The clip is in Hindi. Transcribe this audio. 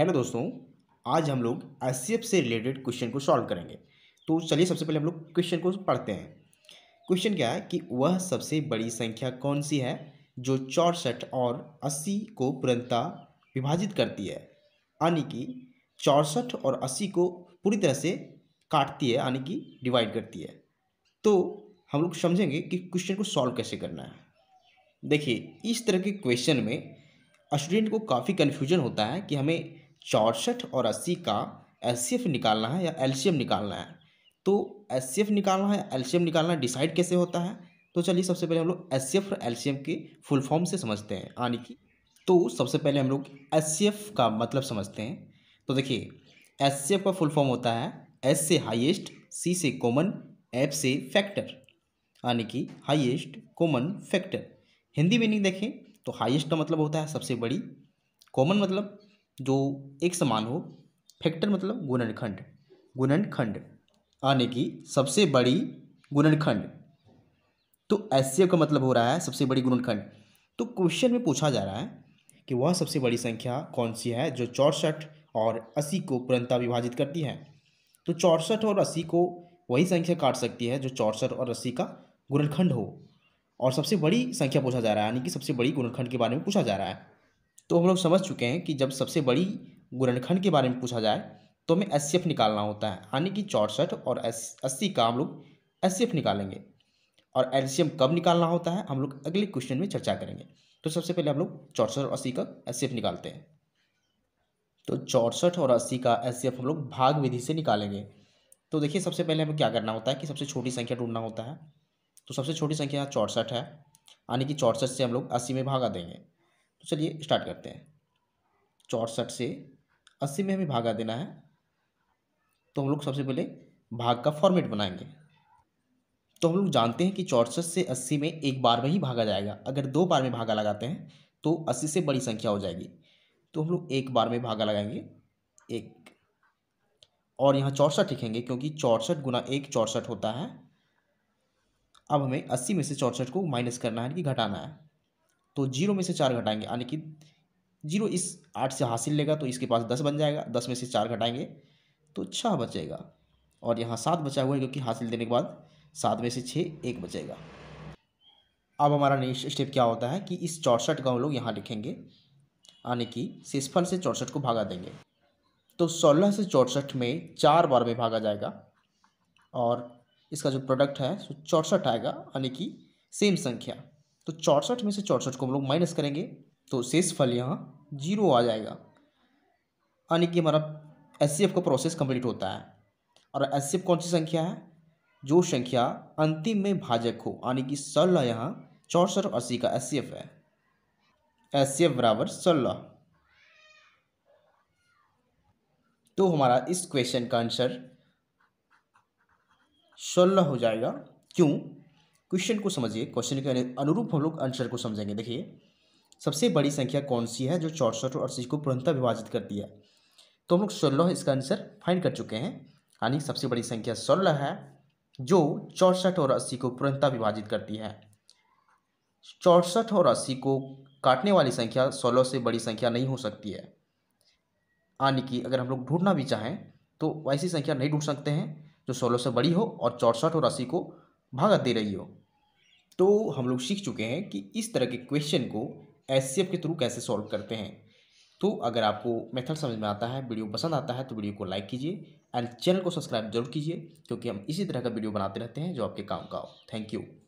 हेलो दोस्तों आज हम लोग एस से रिलेटेड क्वेश्चन को सॉल्व करेंगे तो चलिए सबसे पहले हम लोग क्वेश्चन को पढ़ते हैं क्वेश्चन क्या है कि वह सबसे बड़ी संख्या कौन सी है जो चौसठ और अस्सी को पूर्णता विभाजित करती है यानी कि चौसठ और अस्सी को पूरी तरह से काटती है यानी कि डिवाइड करती है तो हम लोग समझेंगे कि क्वेश्चन को सॉल्व कैसे करना है देखिए इस तरह के क्वेश्चन में स्टूडेंट को काफ़ी कन्फ्यूजन होता है कि हमें चौसठ और अस्सी का एस निकालना है या एल्शियम निकालना है तो एस निकालना है एल्शियम निकालना डिसाइड कैसे होता है तो चलिए सबसे पहले हम लोग एस और एल्शियम के फुल फॉर्म से समझते हैं यानी कि तो सबसे पहले हम लोग एस का मतलब समझते हैं तो देखिए एस का फुल फॉर्म होता है एस से हाइएस्ट सी से कॉमन एफ से फैक्टर यानी कि highest common factor Hindi meaning देखें तो हाइएस्ट का मतलब होता है सबसे बड़ी कॉमन मतलब जो एक समान हो फैक्टर मतलब गुणनखंड गुणनखंड यानी कि सबसे बड़ी गुणनखंड तो एस का मतलब हो रहा है सबसे बड़ी गुणनखंड तो क्वेश्चन में पूछा जा रहा है कि वह सबसे बड़ी संख्या कौन सी है जो चौंसठ और अस्सी को पूर्णता विभाजित करती है तो चौंसठ और अस्सी को वही संख्या काट सकती है जो चौंसठ और अस्सी का गुणनखंड हो और सबसे बड़ी संख्या पूछा जा रहा है यानी कि सबसे बड़ी गुणनखंड के बारे में पूछा जा रहा है तो हम लोग समझ चुके हैं कि जब सबसे बड़ी गुणनखंड के बारे में पूछा जाए तो हमें एस निकालना होता है यानी कि चौंसठ और अस्सी का हम लोग एस निकालेंगे और एल्शियम कब निकालना होता है हम लोग अगले क्वेश्चन में चर्चा करेंगे तो सबसे पहले हम लोग चौंसठ और अस्सी का एस निकालते हैं तो चौंसठ और अस्सी का एस हम लोग भाग विधि से निकालेंगे तो देखिए सबसे पहले हमें क्या करना होता है कि सबसे छोटी संख्या ढूंढना होता है तो सबसे छोटी संख्या चौंसठ है यानी कि चौंसठ से हम लोग अस्सी में भागा देंगे तो चलिए स्टार्ट करते हैं चौंसठ से अस्सी में हमें भागा देना है तो हम लोग सबसे पहले भाग का फॉर्मेट बनाएंगे तो हम लोग जानते हैं कि चौसठ से अस्सी में एक बार में ही भागा जाएगा अगर दो बार में भागा लगाते हैं तो अस्सी से बड़ी संख्या हो जाएगी तो हम लोग एक बार में भागा लगाएंगे एक और यहाँ चौसठ लिखेंगे क्योंकि चौसठ गुना एक चौसठ होता है अब हमें अस्सी में से चौंसठ को माइनस करना है कि घटाना है तो जीरो में से चार घटाएंगे यानी कि जीरो इस आठ से हासिल लेगा तो इसके पास दस बन जाएगा दस में से चार घटाएंगे तो छः बचेगा और यहाँ सात बचा हुआ है क्योंकि हासिल देने के बाद सात में से छः एक बचेगा अब हमारा नेक्स्ट स्टेप क्या होता है कि इस चौंसठ का हम लोग यहाँ लिखेंगे यानी कि शेषफल से चौंसठ को भागा देंगे तो सोलह से चौंसठ में चार बार में भागा जाएगा और इसका जो प्रोडक्ट है सो चौसठ आएगा यानी कि सेम संख्या तो चौंसठ में से चौंसठ को हम लोग माइनस करेंगे तो शेष फल यहाँ जीरो आ जाएगा यानी कि हमारा एस का प्रोसेस कंप्लीट होता है और एस कौन सी संख्या है जो संख्या अंतिम में भाजक हो यानी कि सोलह यहाँ चौंसठ और अस्सी का एस है एस बराबर सोलह तो हमारा इस क्वेश्चन का आंसर सोलह हो जाएगा क्यों क्वेश्चन को समझिए क्वेश्चन के अनुरूप हम लोग आंसर को समझेंगे देखिए सबसे बड़ी संख्या कौन सी है जो चौसठ और अस्सी को पूर्णतः विभाजित करती है तो हम लोग सोलह इसका आंसर फाइंड कर चुके हैं यानी सबसे बड़ी संख्या सोलह है जो चौसठ और अस्सी को पूर्णतः विभाजित करती है चौसठ और अस्सी को काटने वाली संख्या सोलह से बड़ी संख्या नहीं हो सकती है यानी कि अगर हम लोग ढूंढना भी चाहें तो ऐसी संख्या नहीं ढूंढ सकते हैं जो सोलह से बड़ी हो और चौसठ और अस्सी को भागत दे रही हो तो हम लोग सीख चुके हैं कि इस तरह के क्वेश्चन को एस के थ्रू कैसे सॉल्व करते हैं तो अगर आपको मेथड समझ में आता है वीडियो पसंद आता है तो वीडियो को लाइक कीजिए एंड चैनल को सब्सक्राइब जरूर कीजिए क्योंकि हम इसी तरह का वीडियो बनाते रहते हैं जो आपके काम का हो थैंक यू